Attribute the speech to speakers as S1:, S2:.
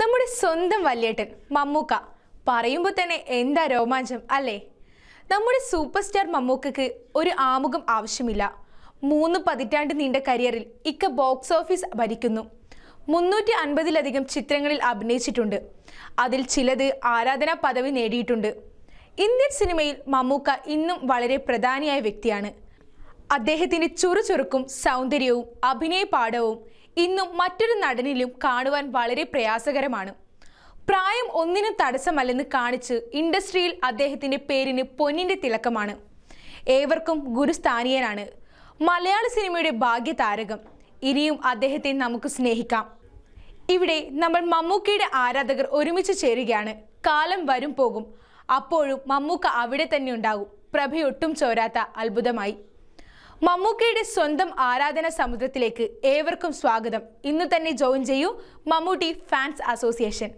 S1: നമ്മുടെ സ്വന്തം വല്യേട്ടൻ മമ്മൂക്ക പറയുമ്പോൾ തന്നെ എന്താ രോമാഞ്ചം അല്ലേ നമ്മുടെ സൂപ്പർ സ്റ്റാർ മമ്മൂക്കക്ക് ഒരു ആമുഖം ആവശ്യമില്ല മൂന്ന് പതിറ്റാണ്ട് നീണ്ട കരിയറിൽ ഇക്ക ബോക്സ് ഓഫീസ് ഭരിക്കുന്നു മുന്നൂറ്റി അൻപതിലധികം ചിത്രങ്ങളിൽ അഭിനയിച്ചിട്ടുണ്ട് അതിൽ ചിലത് ആരാധനാ പദവി നേടിയിട്ടുണ്ട് ഇന്ത്യൻ സിനിമയിൽ മമ്മൂക്ക ഇന്നും വളരെ പ്രധാനിയായ വ്യക്തിയാണ് അദ്ദേഹത്തിന്റെ ചുറുചുറുക്കും സൗന്ദര്യവും പാഠവും ഇന്നും മറ്റൊരു നടനിലും കാണുവാൻ വളരെ പ്രയാസകരമാണ് പ്രായം ഒന്നിനും തടസ്സമല്ലെന്ന് കാണിച്ച് ഇൻഡസ്ട്രിയിൽ അദ്ദേഹത്തിന്റെ പേരിന് പൊന്നിന്റെ തിളക്കമാണ് ഏവർക്കും ഗുരുസ്ഥാനീയനാണ് മലയാള സിനിമയുടെ ഭാഗ്യതാരകം ഇനിയും അദ്ദേഹത്തെ നമുക്ക് സ്നേഹിക്കാം ഇവിടെ നമ്മൾ മമ്മൂക്കയുടെ ആരാധകർ ഒരുമിച്ച് ചേരുകയാണ് കാലം വരും പോകും അപ്പോഴും മമ്മൂക്ക അവിടെ തന്നെ ഉണ്ടാകും പ്രഭയൊട്ടും ചോരാത്ത അത്ഭുതമായി മമ്മൂക്കയുടെ സ്വന്തം ആരാധന സമുദ്രത്തിലേക്ക് ഏവർക്കും സ്വാഗതം ഇന്ന് തന്നെ ജോയിൻ ചെയ്യൂ മമ്മൂട്ടി ഫാൻസ് അസോസിയേഷൻ